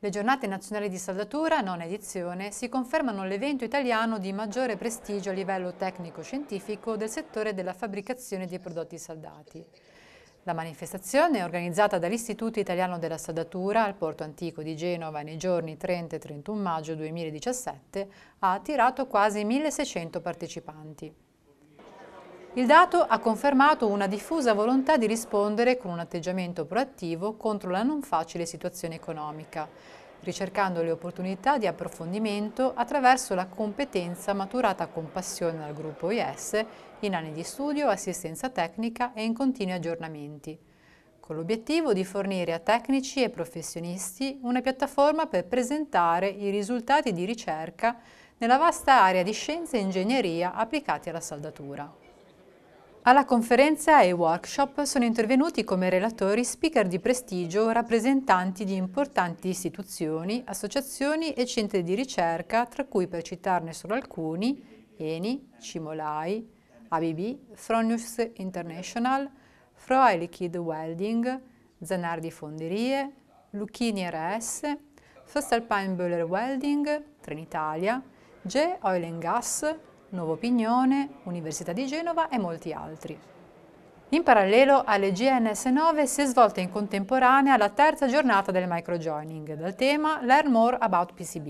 Le giornate nazionali di saldatura, nona edizione, si confermano l'evento italiano di maggiore prestigio a livello tecnico-scientifico del settore della fabbricazione di prodotti saldati. La manifestazione, organizzata dall'Istituto Italiano della Saldatura al Porto Antico di Genova nei giorni 30 e 31 maggio 2017, ha attirato quasi 1600 partecipanti. Il dato ha confermato una diffusa volontà di rispondere con un atteggiamento proattivo contro la non facile situazione economica, ricercando le opportunità di approfondimento attraverso la competenza maturata con passione dal gruppo IS in anni di studio, assistenza tecnica e in continui aggiornamenti con l'obiettivo di fornire a tecnici e professionisti una piattaforma per presentare i risultati di ricerca nella vasta area di scienze e ingegneria applicati alla saldatura. Alla conferenza e workshop sono intervenuti come relatori speaker di prestigio, rappresentanti di importanti istituzioni, associazioni e centri di ricerca, tra cui per citarne solo alcuni, ENI, Cimolai, ABB, Fronius International, Froeli Liquid Welding, Zanardi Fonderie, Lucchini RS, Alpine Boiler Welding, Trenitalia, G Oil Gas, Nuovo Opinione, Università di Genova e molti altri. In parallelo alle GNS9 si è svolta in contemporanea la terza giornata del microjoining dal tema Learn More About PCB.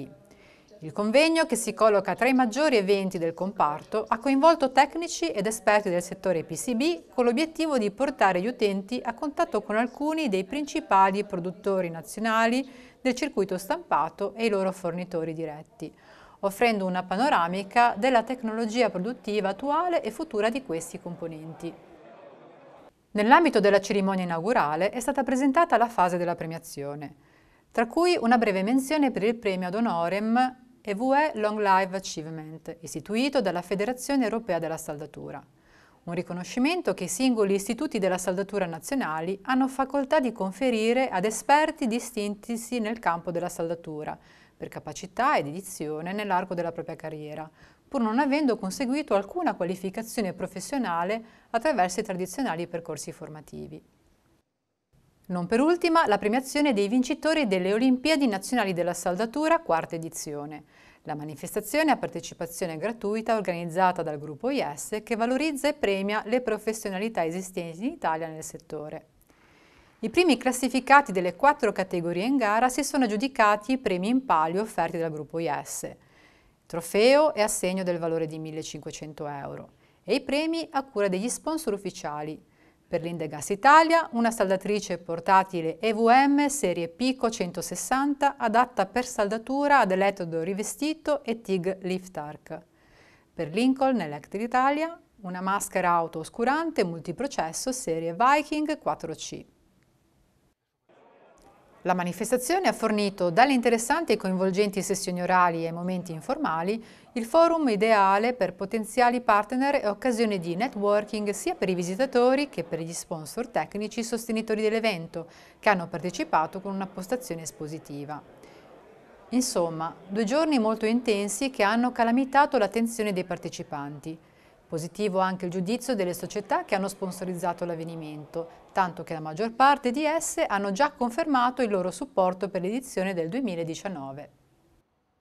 Il convegno, che si colloca tra i maggiori eventi del comparto, ha coinvolto tecnici ed esperti del settore PCB con l'obiettivo di portare gli utenti a contatto con alcuni dei principali produttori nazionali del circuito stampato e i loro fornitori diretti offrendo una panoramica della tecnologia produttiva attuale e futura di questi componenti. Nell'ambito della cerimonia inaugurale è stata presentata la fase della premiazione, tra cui una breve menzione per il premio ad honorem EVE Long Life Achievement, istituito dalla Federazione Europea della Saldatura. Un riconoscimento che i singoli istituti della saldatura nazionali hanno facoltà di conferire ad esperti distintisi nel campo della saldatura, per capacità e dedizione nell'arco della propria carriera, pur non avendo conseguito alcuna qualificazione professionale attraverso i tradizionali percorsi formativi. Non per ultima la premiazione dei vincitori delle Olimpiadi Nazionali della Saldatura, quarta edizione. La manifestazione a partecipazione gratuita organizzata dal gruppo IS che valorizza e premia le professionalità esistenti in Italia nel settore. I primi classificati delle quattro categorie in gara si sono aggiudicati i premi in palio offerti dal gruppo IS, trofeo e assegno del valore di 1.500 euro e i premi a cura degli sponsor ufficiali. Per l'Indegas Italia, una saldatrice portatile EVM serie Pico 160 adatta per saldatura ad elettrodo rivestito e TIG Lift Arc. Per Lincoln Electric Italia, una maschera auto oscurante multiprocesso serie Viking 4C. La manifestazione ha fornito, dalle interessanti e coinvolgenti sessioni orali e momenti informali, il forum ideale per potenziali partner e occasione di networking sia per i visitatori che per gli sponsor tecnici sostenitori dell'evento, che hanno partecipato con una postazione espositiva. Insomma, due giorni molto intensi che hanno calamitato l'attenzione dei partecipanti. Positivo anche il giudizio delle società che hanno sponsorizzato l'avvenimento, tanto che la maggior parte di esse hanno già confermato il loro supporto per l'edizione del 2019.